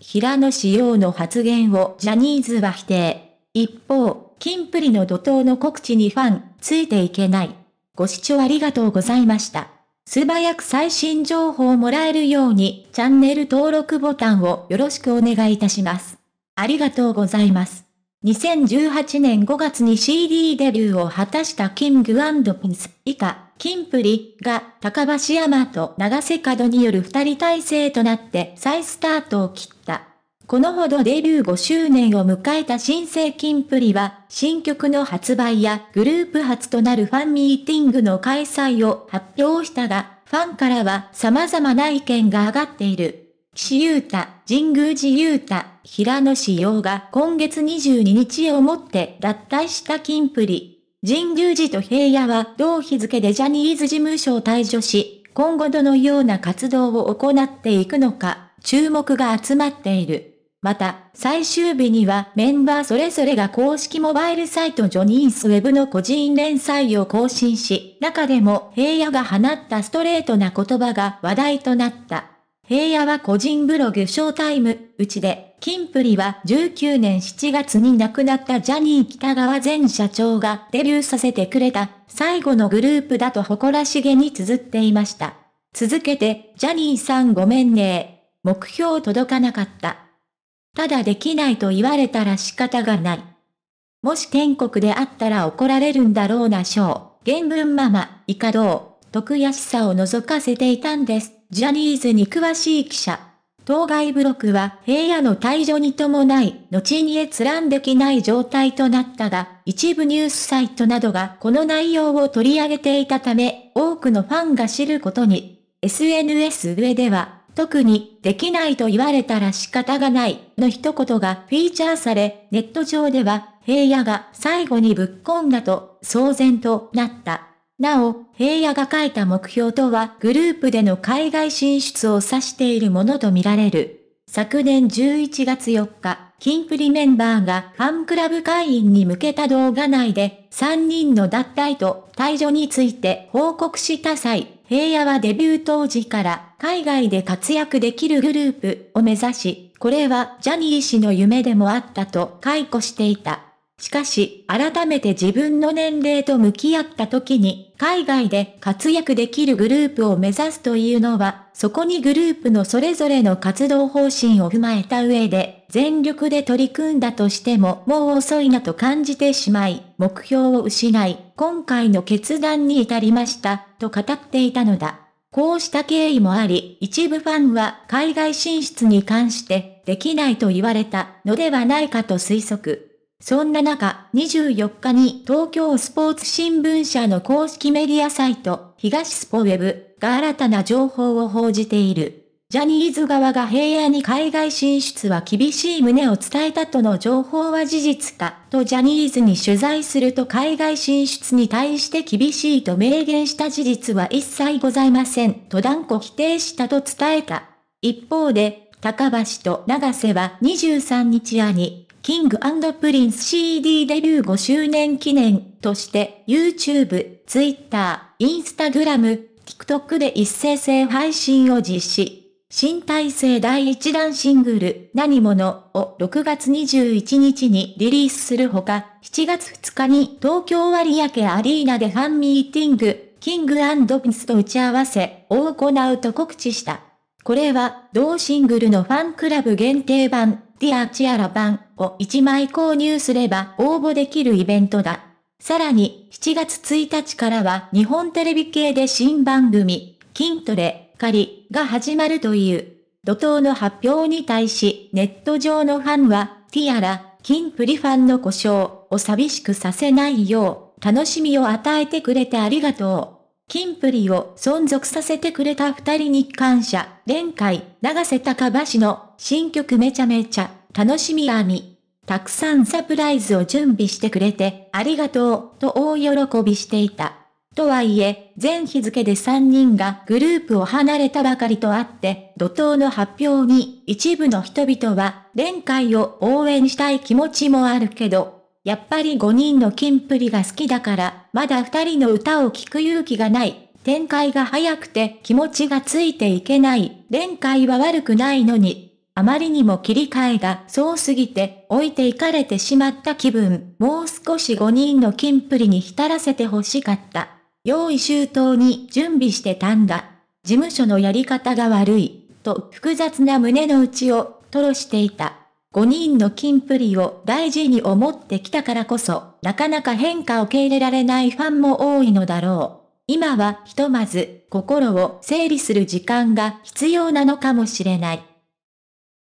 平野紫耀の発言をジャニーズは否定。一方、金プリの怒涛の告知にファン、ついていけない。ご視聴ありがとうございました。素早く最新情報をもらえるように、チャンネル登録ボタンをよろしくお願いいたします。ありがとうございます。2018年5月に CD デビューを果たしたキングピンス以下。キンプリが高橋山と長瀬角による二人体制となって再スタートを切った。このほどデビュー5周年を迎えた新生キンプリは、新曲の発売やグループ初となるファンミーティングの開催を発表したが、ファンからは様々な意見が上がっている。岸優太、神宮寺優太、平野志陽が今月22日をもって脱退したキンプリ。神宮寺と平野は同日付でジャニーズ事務所を退所し、今後どのような活動を行っていくのか、注目が集まっている。また、最終日にはメンバーそれぞれが公式モバイルサイトジョニースウェブの個人連載を更新し、中でも平野が放ったストレートな言葉が話題となった。平野は個人ブログショータイム、うちで、金プリは19年7月に亡くなったジャニー北川前社長がデビューさせてくれた最後のグループだと誇らしげに綴っていました。続けて、ジャニーさんごめんね目標届かなかった。ただできないと言われたら仕方がない。もし天国であったら怒られるんだろうな章、原文ママ、イカドウ、徳安さを覗かせていたんです。ジャニーズに詳しい記者。当該ブロックは平野の退場に伴い、後に閲覧できない状態となったが、一部ニュースサイトなどがこの内容を取り上げていたため、多くのファンが知ることに。SNS 上では、特に、できないと言われたら仕方がない、の一言がフィーチャーされ、ネット上では、平野が最後にぶっ込んだと、騒然となった。なお、平野が書いた目標とはグループでの海外進出を指しているものとみられる。昨年11月4日、キンプリメンバーがファンクラブ会員に向けた動画内で3人の脱退と退場について報告した際、平野はデビュー当時から海外で活躍できるグループを目指し、これはジャニー氏の夢でもあったと解雇していた。しかし、改めて自分の年齢と向き合った時に、海外で活躍できるグループを目指すというのは、そこにグループのそれぞれの活動方針を踏まえた上で、全力で取り組んだとしてももう遅いなと感じてしまい、目標を失い、今回の決断に至りました、と語っていたのだ。こうした経緯もあり、一部ファンは海外進出に関して、できないと言われたのではないかと推測。そんな中、24日に東京スポーツ新聞社の公式メディアサイト、東スポウェブが新たな情報を報じている。ジャニーズ側が平野に海外進出は厳しい旨を伝えたとの情報は事実か、とジャニーズに取材すると海外進出に対して厳しいと明言した事実は一切ございません、と断固否定したと伝えた。一方で、高橋と長瀬は23日夜にキングプリンス CD デビュー5周年記念として YouTube、Twitter、Instagram、TikTok で一斉性配信を実施。新体制第1弾シングル、何者を6月21日にリリースするほか、7月2日に東京割明アリーナでファンミーティング、キングプリンスと打ち合わせを行うと告知した。これは、同シングルのファンクラブ限定版ディアチアラ版を1枚購入すれば応募できるイベントだ。さらに、7月1日からは日本テレビ系で新番組、筋トレ、仮が始まるという。怒涛の発表に対し、ネット上のファンは、ティアラ、金プリファンの故障を寂しくさせないよう、楽しみを与えてくれてありがとう。金プリを存続させてくれた二人に感謝、連会、長瀬高橋の新曲めちゃめちゃ楽しみあみ。たくさんサプライズを準備してくれてありがとうと大喜びしていた。とはいえ、前日付で3人がグループを離れたばかりとあって、怒涛の発表に一部の人々は、連会を応援したい気持ちもあるけど、やっぱり5人のキンプリが好きだから、まだ2人の歌を聴く勇気がない。展開が早くて気持ちがついていけない。連会は悪くないのに。あまりにも切り替えがそうすぎて置いていかれてしまった気分。もう少し5人のキンプリに浸らせて欲しかった。用意周到に準備してたんだ。事務所のやり方が悪い。と複雑な胸の内を吐露していた。5人の金プリを大事に思ってきたからこそ、なかなか変化を受け入れられないファンも多いのだろう。今はひとまず、心を整理する時間が必要なのかもしれない。